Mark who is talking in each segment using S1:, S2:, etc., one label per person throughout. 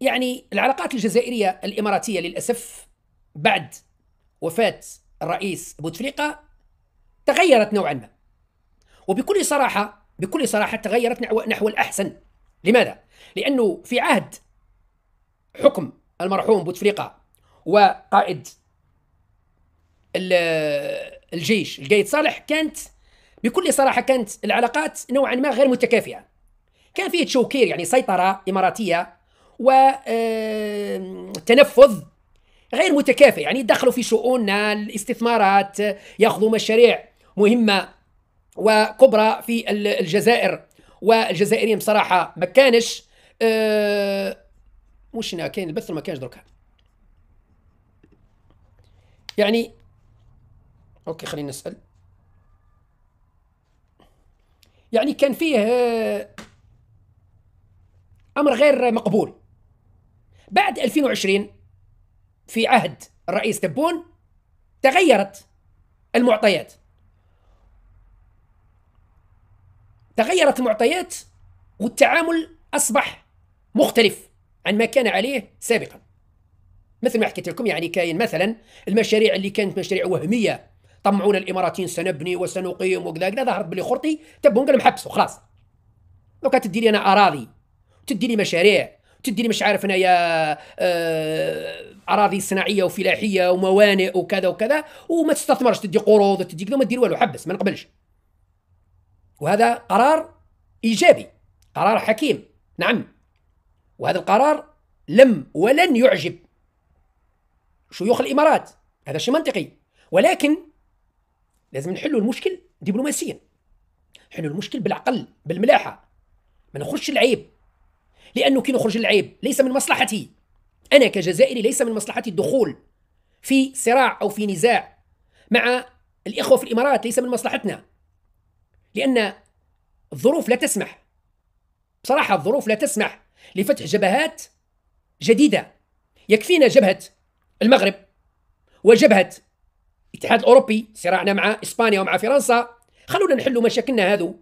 S1: يعني العلاقات الجزائرية الإماراتية للأسف بعد وفاة الرئيس بوتفليقة تغيرت نوعا ما وبكل صراحة بكل صراحة تغيرت نحو الأحسن لماذا؟ لأنه في عهد حكم المرحوم بوتفليقة وقائد الجيش القايد صالح كانت بكل صراحة كانت العلاقات نوعا ما غير متكافئة كان فيه تشوكير يعني سيطرة إماراتية وتنفذ غير متكافئ يعني دخلوا في شؤوننا الاستثمارات ياخذوا مشاريع مهمه وكبرى في الجزائر والجزائريين بصراحه ما كانش مش آه، هنا كاين البث ما كانش دركا يعني اوكي خلينا نسال يعني كان فيه آه، امر غير مقبول بعد 2020 في عهد الرئيس تبون تغيرت المعطيات تغيرت المعطيات والتعامل أصبح مختلف عن ما كان عليه سابقا مثل ما حكيت لكم يعني كاين مثلا المشاريع اللي كانت مشاريع وهميه طمعونا الاماراتيين سنبني وسنقيم وكذا كذا ظهرت بلي خرطي تبون قال محبس خلاص لو كانت لي انا اراضي لي مشاريع تديني مش عارف انايا آه، اراضي صناعيه وفلاحيه وموانئ وكذا وكذا وما تستثمرش تدي قروض تدي كذا ما دير والو حبس ما نقبلش وهذا قرار ايجابي قرار حكيم نعم وهذا القرار لم ولن يعجب شيوخ الامارات هذا شيء منطقي ولكن لازم نحلوا المشكل دبلوماسيا نحلوا المشكل بالعقل بالملاحه ما نخش العيب لأنه كي نخرج العيب ليس من مصلحتي أنا كجزائري ليس من مصلحتي الدخول في صراع أو في نزاع مع الإخوة في الإمارات ليس من مصلحتنا لأن الظروف لا تسمح بصراحة الظروف لا تسمح لفتح جبهات جديدة يكفينا جبهة المغرب وجبهة الاتحاد الأوروبي صراعنا مع إسبانيا ومع فرنسا خلونا نحلوا مشاكلنا هذو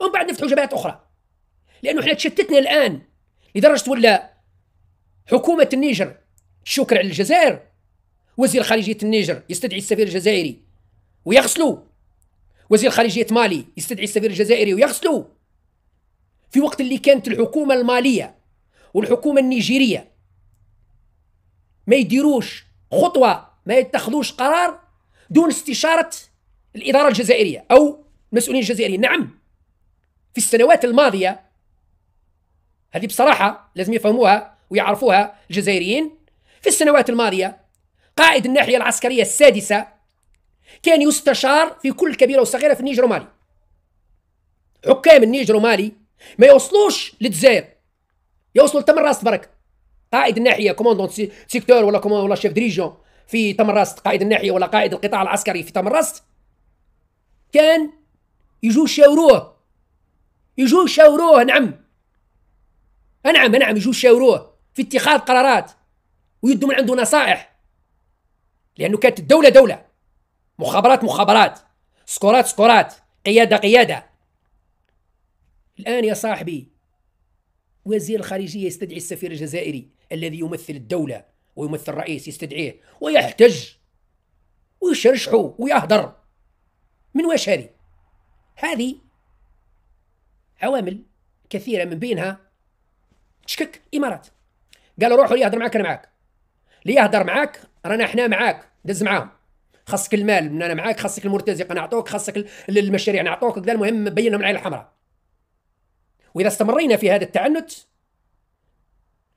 S1: ومن بعد نفتحوا جبهات أخرى لأنه احنا تشتتنا الآن لدرجه ولا حكومه النيجر شكر على الجزائر وزير خارجيه النيجر يستدعي السفير الجزائري ويغسلو وزير خارجيه مالي يستدعي السفير الجزائري ويغسلو في وقت اللي كانت الحكومه الماليه والحكومه النيجيريه ما يديروش خطوه ما يتخذوش قرار دون استشاره الاداره الجزائريه او المسؤولين الجزائريين نعم في السنوات الماضيه هذه بصراحه لازم يفهموها ويعرفوها الجزائريين في السنوات الماضيه قائد الناحيه العسكريه السادسه كان يستشار في كل كبيره وصغيره في النيجر ومالي حكام النيجر ومالي ما يوصلوش للجزائر يوصلوا لتمر راس برك قائد الناحيه كوموندون سيكتور ولا كوموندون ولا شيف دريجون في تمرست قائد الناحيه ولا قائد القطاع العسكري في تمرست كان يجوا يشاوروه يجوا يشاوروه نعم نعم نعم يجوا يشاوروه في اتخاذ قرارات ويدوا من عنده نصائح لانه كانت الدوله دوله مخابرات مخابرات سكورات سكورات قياده قياده الان يا صاحبي وزير الخارجيه يستدعي السفير الجزائري الذي يمثل الدوله ويمثل الرئيس يستدعيه ويحتج ويشرشحه ويهدر من واش هذه؟ هذه عوامل كثيره من بينها تشكك امارات قال روحوا ليهضر معاك انا معاك ليهضر معاك رانا حنا معاك دز معاهم خاصك المال انا معاك خاصك المرتزقه نعطوك خاصك المشاريع نعطوك كذا المهم بين لهم العين الحمراء واذا استمرينا في هذا التعنت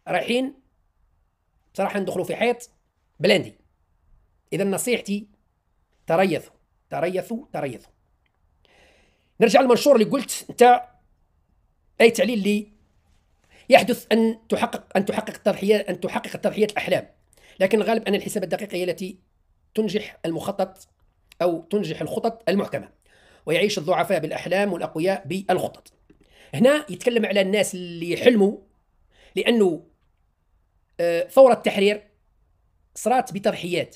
S1: رايحين بصراحه ندخلوا في حيط بلاندي اذا نصيحتي تريثوا تريثوا تريثوا نرجع للمنشور اللي قلت انت اي تعليل لي يحدث أن تحقق أن تحقق تضحية أن تحقق تضحية الأحلام لكن الغالب أن الحساب الدقيق هي التي تنجح المخطط أو تنجح الخطط المحكمة ويعيش الضعفاء بالأحلام والأقوياء بالخطط هنا يتكلم على الناس اللي يحلموا لأنه آه، ثورة التحرير صرات بتضحيات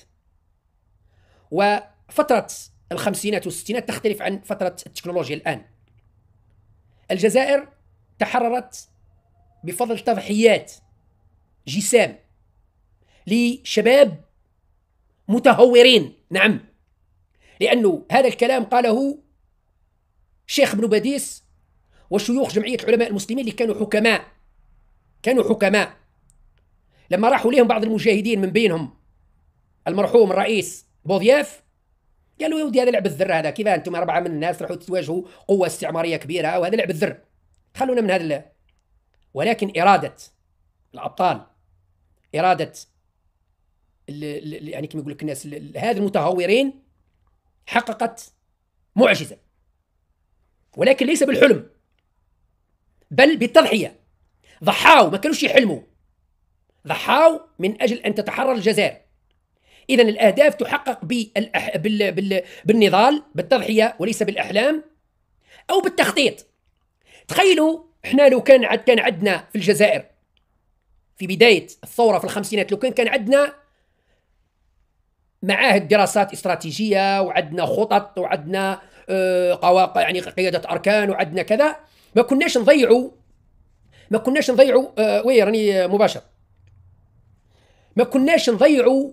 S1: وفترة الخمسينات والستينات تختلف عن فترة التكنولوجيا الآن الجزائر تحررت بفضل تضحيات جسام لشباب متهورين نعم لأنه هذا الكلام قاله شيخ بن باديس وشيوخ جمعية العلماء المسلمين اللي كانوا حكماء كانوا حكماء لما راحوا لهم بعض المجاهدين من بينهم المرحوم الرئيس بوضياف قالوا يا ودي هذا لعب الذر هذا كيف انتم اربعه من الناس راحوا تواجهوا قوه استعماريه كبيره وهذا لعب الذر خلونا من هذا ولكن إرادة الأبطال إرادة يعني كما يقول لك الناس هذه المتهورين حققت معجزة ولكن ليس بالحلم بل بالتضحية ضحاو ما كانوش يحلموا ضحاو من أجل أن تتحرر الجزائر إذا الأهداف تحقق بالأح... بال... بال... بالنضال بالتضحية وليس بالأحلام أو بالتخطيط تخيلوا احنا لو كان عد كان عندنا في الجزائر في بدايه الثوره في الخمسينات لو كان كان عندنا معاهد دراسات استراتيجيه وعندنا خطط وعندنا آه، قواقع يعني قياده اركان وعندنا كذا ما كناش نضيعوا ما كناش نضيعوا آه، وي راني مباشر ما كناش نضيعوا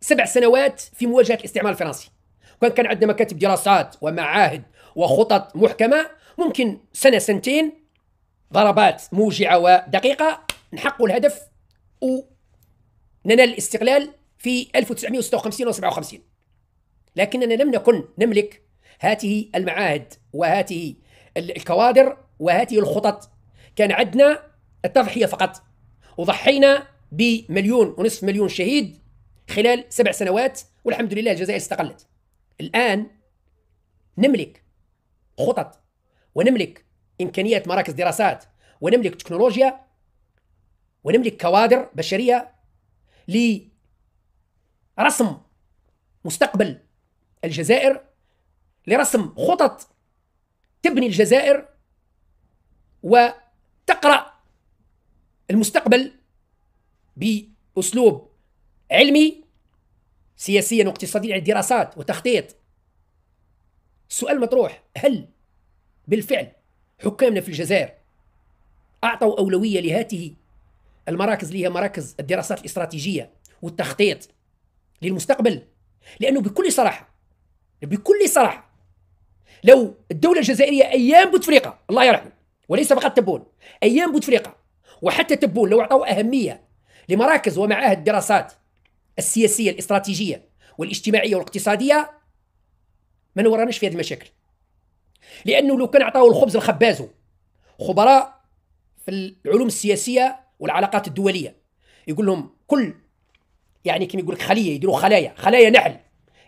S1: سبع سنوات في مواجهه الاستعمار الفرنسي وكان كان عندنا مكاتب دراسات ومعاهد وخطط محكمه ممكن سنه سنتين ضربات موجعه ودقيقه نحقوا الهدف وننال الاستقلال في 1956 و 57 لكننا لم نكن نملك هذه المعاهد وهذه الكوادر وهذه الخطط كان عندنا التضحيه فقط وضحينا بمليون ونصف مليون شهيد خلال سبع سنوات والحمد لله الجزائر استقلت الآن نملك خطط ونملك إمكانيات مراكز دراسات ونملك تكنولوجيا ونملك كوادر بشرية لرسم مستقبل الجزائر لرسم خطط تبني الجزائر وتقرأ المستقبل بأسلوب علمي سياسيا واقتصاديا الدراسات وتخطيط السؤال مطروح هل بالفعل حكامنا في الجزائر أعطوا أولوية لهاته المراكز اللي هي مراكز الدراسات الاستراتيجية والتخطيط للمستقبل لأنه بكل صراحة بكل صراحة لو الدولة الجزائرية أيام بوتفليقة الله يرحمه وليس فقط تبون أيام بوتفليقة وحتى تبون لو أعطوا أهمية لمراكز ومعاهد الدراسات السياسية الاستراتيجية والاجتماعية والاقتصادية ما نوراناش في هذه المشاكل لانه لو كان عطاه الخبز لخبازه خبراء في العلوم السياسيه والعلاقات الدوليه يقول لهم كل يعني كما يقول لك خليه يديروا خلايا خلايا نحل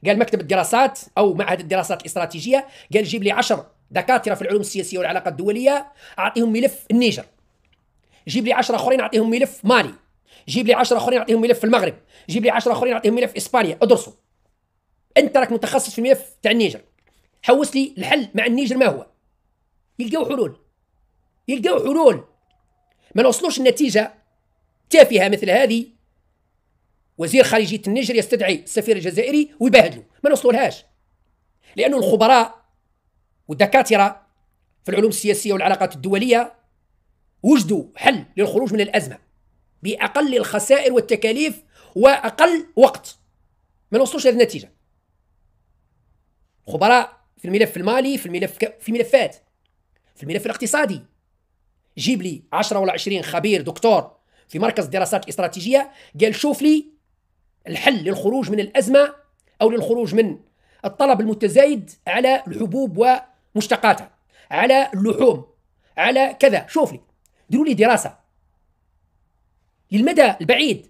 S1: قال مكتب الدراسات او معهد الدراسات الاستراتيجيه قال جيب لي 10 دكاتره في العلوم السياسيه والعلاقات الدوليه اعطيهم ملف النيجر جيب لي 10 اخرين اعطيهم ملف مالي جيب لي 10 اخرين اعطيهم ملف في المغرب جيب لي 10 اخرين اعطيهم ملف اسبانيا ادرسوا انت راك متخصص في الملف تاع النيجر حوس لي الحل مع النيجر ما هو يلقاو حلول يلقاو حلول ما نوصلوش النتيجة تافهة مثل هذه وزير خارجية النيجر يستدعي السفير الجزائري ويبهدلو ما نوصلولهاش لأن الخبراء والدكاترة في العلوم السياسية والعلاقات الدولية وجدوا حل للخروج من الأزمة بأقل الخسائر والتكاليف وأقل وقت ما نوصلوش للنتيجة خبراء في الملف المالي في الملف ك... في ملفات في الملف الاقتصادي جيب لي 10 ولا 20 خبير دكتور في مركز الدراسات الاستراتيجيه قال شوف لي الحل للخروج من الازمه او للخروج من الطلب المتزايد على الحبوب ومشتقاتها على اللحوم على كذا شوف لي ديروا لي دراسه للمدى البعيد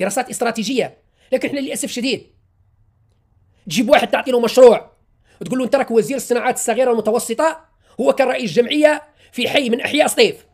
S1: دراسات استراتيجيه لكن احنا للاسف شديد تجيب واحد تعطي له مشروع تقول له انت راك وزير الصناعات الصغيره والمتوسطه هو كان رئيس جمعيه في حي من احياء سطيف